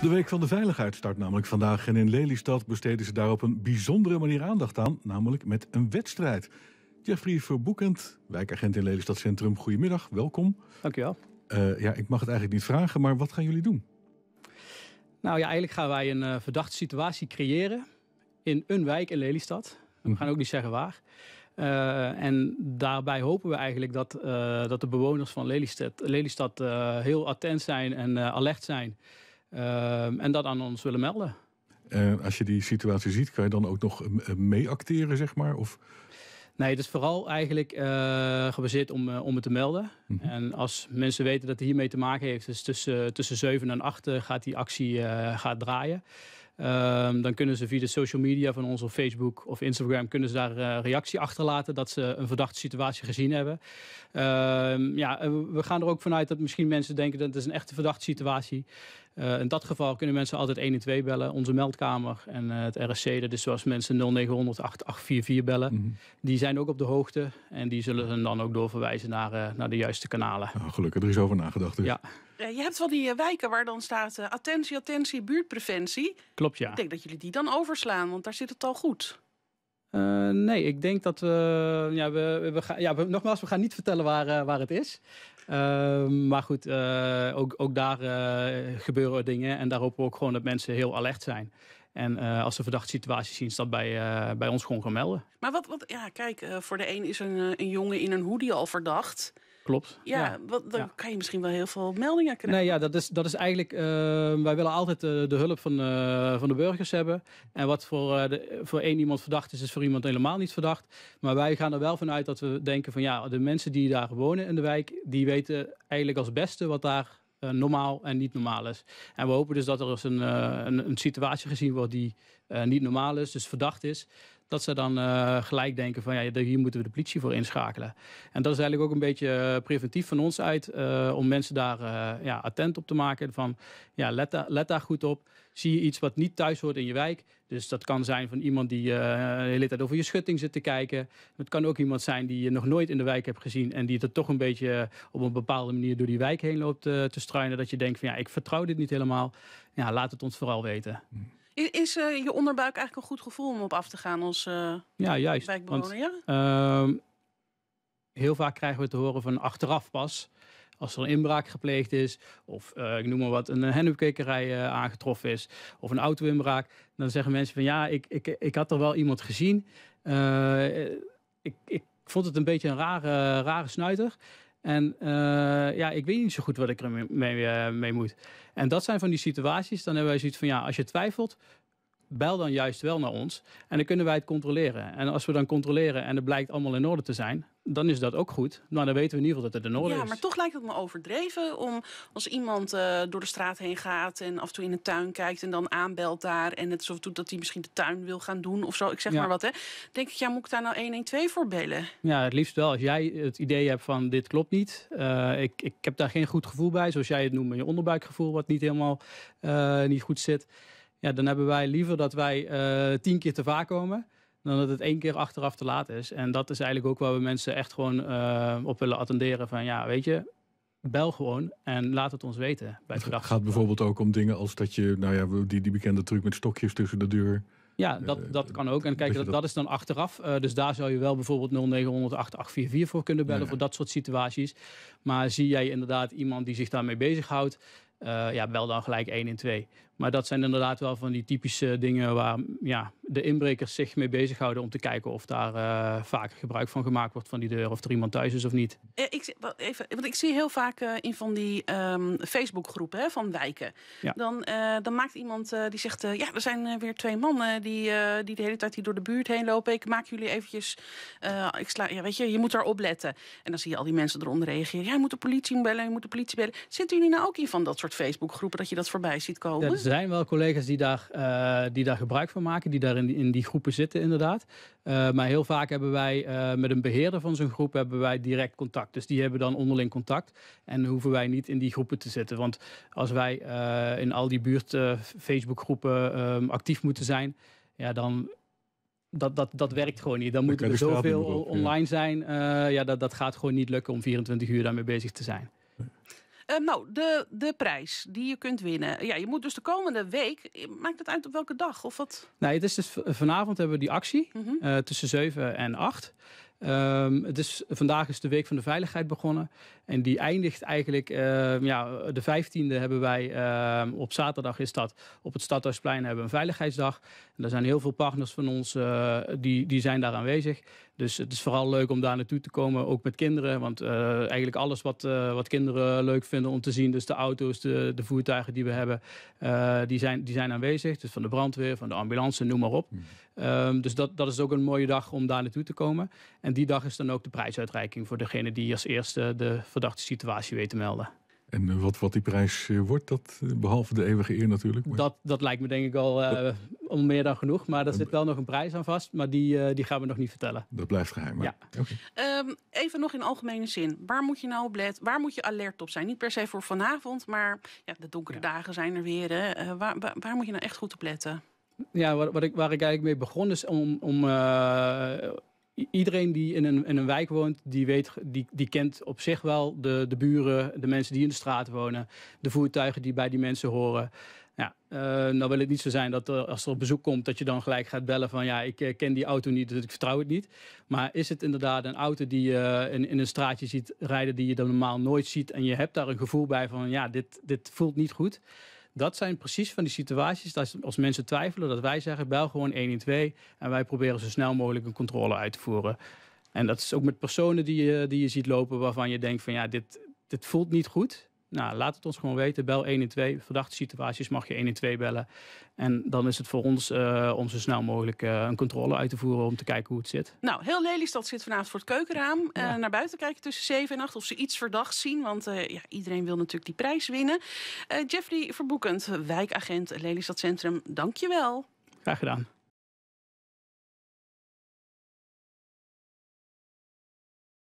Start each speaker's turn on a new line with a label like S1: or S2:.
S1: De Week van de Veiligheid start namelijk vandaag. En in Lelystad besteden ze daar op een bijzondere manier aandacht aan, namelijk met een wedstrijd. Jeffrey Verboekend, wijkagent in Lelystad Centrum. Goedemiddag, welkom. Dankjewel. Uh, eh, ja, ik mag het eigenlijk niet vragen, maar wat gaan jullie doen? Nou ja, eigenlijk gaan wij een eh, verdachte situatie creëren in een wijk in Lelystad. We mhm. gaan ook niet zeggen waar. Eh, en daarbij hopen we eigenlijk dat, dat de bewoners van Lelystad, Lelystad heel attent zijn en alert zijn Ehm, en dat aan ons willen melden. Eh, als je die situatie ziet, kan je dan ook nog eh, eh, meeacteren, zeg maar? Of... Nee, het is vooral eigenlijk gebaseerd om, om het te melden. Mhm. En als mensen weten dat het hiermee te maken heeft, dus tussen, tussen 7 en 8 gaat die actie gaat draaien. Ehm, dan kunnen ze via de social media van ons op Facebook of Instagram kunnen ze daar reactie achterlaten dat ze een verdachte situatie gezien hebben. Ehm, ja, we gaan er ook vanuit dat misschien mensen denken dat het is een echte verdachte situatie is. Eh, in dat geval kunnen mensen altijd 112 en bellen. Onze meldkamer en eh, het RSC, dat is zoals mensen 0900 8844 bellen. Mhm. Die zijn ook op de hoogte en die zullen hen dan ook doorverwijzen naar, eh, naar de juiste kanalen. Ah, gelukkig, er is over nagedacht dus. Ja.
S2: Je hebt wel die wijken waar dan staat attentie, attentie, buurtpreventie.
S1: Klopt, ja. Ik denk dat
S2: jullie die dan overslaan, want daar zit het al goed.
S1: nee, ik denk dat uh, ja, we, we ja, we, nogmaals, we gaan niet vertellen waar, waar het is. Ehm, maar goed, eh, ook, ook daar eh, gebeuren dingen. En daar hopen we ook gewoon dat mensen heel alert zijn. En eh, als ze verdachte situaties zien, is dat bij, bij ons gewoon gaan melden.
S2: Maar wat, wat ja, kijk, voor de een is een, een jongen in een hoodie al verdacht. Klopt. Ja, Wat, dan kan je misschien wel heel veel meldingen krijgen. Nee,
S1: ja, dat is, dat is eigenlijk... Ehm, wij willen altijd eh, de hulp van, eh, van de burgers hebben. En wat voor, eh, de, voor één iemand verdacht is, is voor iemand helemaal niet verdacht. Maar wij gaan er wel vanuit dat we denken van... ja, de mensen die daar wonen in de wijk... die weten eigenlijk als beste wat daar normaal en niet normaal is. En we hopen dus dat er eens een, een, een situatie gezien wordt die niet normaal is, dus verdacht is dat ze dan eh, gelijk denken van ja, hier moeten we de politie voor inschakelen. En dat is eigenlijk ook een beetje eh, preventief van ons uit eh, om mensen daar ja, attent op te maken van ja, let, let daar goed op. Zie je iets wat niet thuis hoort in je wijk? Dus dat kan zijn van iemand die de hele tijd over je schutting zit te kijken. Het kan ook iemand zijn die je nog nooit in de wijk hebt gezien en die er toch een beetje op een bepaalde manier door die wijk heen loopt te struinen. Dat je denkt van ja, ik vertrouw dit niet helemaal. Ja, laat het ons vooral weten. Hm.
S2: Is eh, je onderbuik eigenlijk een goed gevoel om op af te gaan als uh, ja, juist, Want,
S1: ehm, heel vaak krijgen we te horen van achteraf pas. Als er een inbraak gepleegd is, of eh, ik noem maar wat, een hennepkekerij aangetroffen is, of een auto-inbraak, dan zeggen mensen van ja, ik, ik, ik had er wel iemand gezien. ik, ik vond het een beetje een rare, rare snuiter. En eh, ja, ik weet niet zo goed wat ik ermee mee, eh, mee moet. En dat zijn van die situaties. Dan hebben wij zoiets van, ja, als je twijfelt, bel dan juist wel naar ons. En dan kunnen wij het controleren. En als we dan controleren en het blijkt allemaal in orde te zijn, dan is dat ook goed. Maar nou, dan weten we in ieder geval dat het er nodig is. Ja, maar
S2: toch lijkt het me overdreven om als iemand eh, door de straat heen gaat en af en toe in de tuin kijkt en dan aanbelt daar en het zo doet dat hij misschien de tuin wil gaan doen of zo. Ik zeg maar wat, hè? Denk ik, ja, moet ik daar nou 112 voor bellen?
S1: Ja, het liefst wel. Als jij het idee hebt van dit klopt niet, eh, ik, ik heb daar geen goed gevoel bij, zoals jij het noemt, je onderbuikgevoel wat niet helemaal eh, niet goed zit. Ja, dan hebben wij liever dat wij tien keer te vaak komen dan dat het één keer achteraf te laat is. En dat is eigenlijk ook waar we mensen echt gewoon eh, op willen attenderen van ja, weet je, bel gewoon en laat het ons weten. Bij het, het gaat bijvoorbeeld ook om dingen als dat je, nou ja, die, die bekende truc met stokjes tussen de deur. Ja, eh, dat, dat kan ook. En kijk, dat, dat is dan achteraf. Eh, dus daar zou je wel bijvoorbeeld 0900 8844 voor kunnen bellen. Voor dat soort situaties. Maar zie jij inderdaad iemand die zich daarmee bezighoudt. ja, bel dan gelijk 112. in maar dat zijn inderdaad wel van die typische dingen waar ja, de inbrekers zich mee bezighouden om te kijken of daar uh, vaker gebruik van gemaakt wordt van die deur of er iemand thuis is of niet.
S2: Eh, ik, even, want ik zie heel vaak eh, in van die um, Facebookgroepen van wijken. Dan, dan maakt iemand die zegt, ja er zijn weer twee mannen die, die de hele tijd hier door de buurt heen lopen. Ik maak jullie eventjes, ik sla, ja, weet je, je moet daar letten. En dan zie je al die mensen eronder reageren. Jij moet de politie bellen, je moet de politie bellen. Zitten jullie nou ook in van dat soort Facebookgroepen dat je dat voorbij ziet komen?
S1: zijn wel collega's die daar, eh, die daar gebruik van maken, die daar in, in die groepen zitten inderdaad. Eh, maar heel vaak hebben wij eh, met een beheerder van zo'n groep hebben wij direct contact. Dus die hebben dan onderling contact en hoeven wij niet in die groepen te zitten. Want als wij in al die buurt Facebookgroepen ehm, actief moeten zijn, ja, dan dat, dat, dat werkt gewoon niet. Dan moeten er zoveel online zijn. ja, dat, dat gaat gewoon niet lukken om 24 uur daarmee bezig te zijn.
S2: Eh, nou, de, de prijs die je kunt winnen. Ja, je moet dus de komende week, eh, maakt het uit op welke dag? Of wat?
S1: Nee, het is dus vanavond hebben we die actie mhm. eh, tussen 7 en 8. Ehm, het is, vandaag is de Week van de Veiligheid begonnen. En die eindigt eigenlijk, ehm, ja, de 15e hebben wij, ehm, op zaterdag is dat, op het Stadhuisplein hebben een veiligheidsdag. En er zijn heel veel partners van ons, eh, die, die zijn daar aanwezig. Dus het is vooral leuk om daar naartoe te komen, ook met kinderen. Want eh, eigenlijk alles wat, eh, wat kinderen leuk vinden om te zien, dus de auto's, de, de voertuigen die we hebben, die, zijn, die zijn aanwezig. Dus van de brandweer, van de ambulance, noem maar op. Hmm. Ehm, dus dat, dat is ook een mooie dag om daar naartoe te komen. En die dag is dan ook de prijsuitreiking voor degene die als eerste de verdachte situatie weet te melden. En eh, wat, wat die prijs eh, wordt, dat,
S2: eh, behalve de eeuwige
S1: eer natuurlijk. Dat, dat lijkt me denk ik al uh, om meer dan genoeg. Maar daar zit wel nog een prijs aan vast. Maar die, die gaan we nog niet vertellen. Dat blijft geheim. Ja.
S2: Ehm, even nog in algemene zin. Waar moet je nou op letten? Waar moet je alert op zijn? Niet per se voor vanavond, maar ja, de donkere dagen zijn er weer. waar, waar, waar moet je nou echt goed op letten?
S1: ja, wat, wat ik, waar ik eigenlijk mee begon is om, om eh, iedereen die in een, in een wijk woont, die, weet, die, die kent op zich wel de, de buren, de mensen die in de straat wonen, de voertuigen die bij die mensen horen. Ja, eh, nou wil het niet zo zijn dat eh, als er op bezoek komt, dat je dan gelijk gaat bellen van ja, ik ken die auto niet, dus ik vertrouw het niet. Maar is het inderdaad een auto die je in, in een straatje ziet rijden die je dan normaal nooit ziet en je hebt daar een gevoel bij van ja, dit, dit voelt niet goed dat zijn precies van die situaties dat als mensen twijfelen, dat wij zeggen: bel gewoon 112 en wij proberen zo snel mogelijk een controle uit te voeren. En dat is ook met personen die je, die je ziet lopen waarvan je denkt: van ja, dit, dit voelt niet goed. Nou, laat het ons gewoon weten. Bel 112. Verdachte situaties mag je 112 bellen. En dan is het voor ons eh, om zo snel mogelijk eh, een controle uit te voeren om te kijken hoe het zit.
S2: Nou, heel Lelystad zit vanavond voor het keukenraam. Eh, naar buiten kijken tussen 7 en 8 of ze iets verdacht zien. Want ja, iedereen wil natuurlijk die prijs winnen. Jeffrey Verboekend, wijkagent Lelystad Centrum. Dank je wel.
S1: Graag gedaan.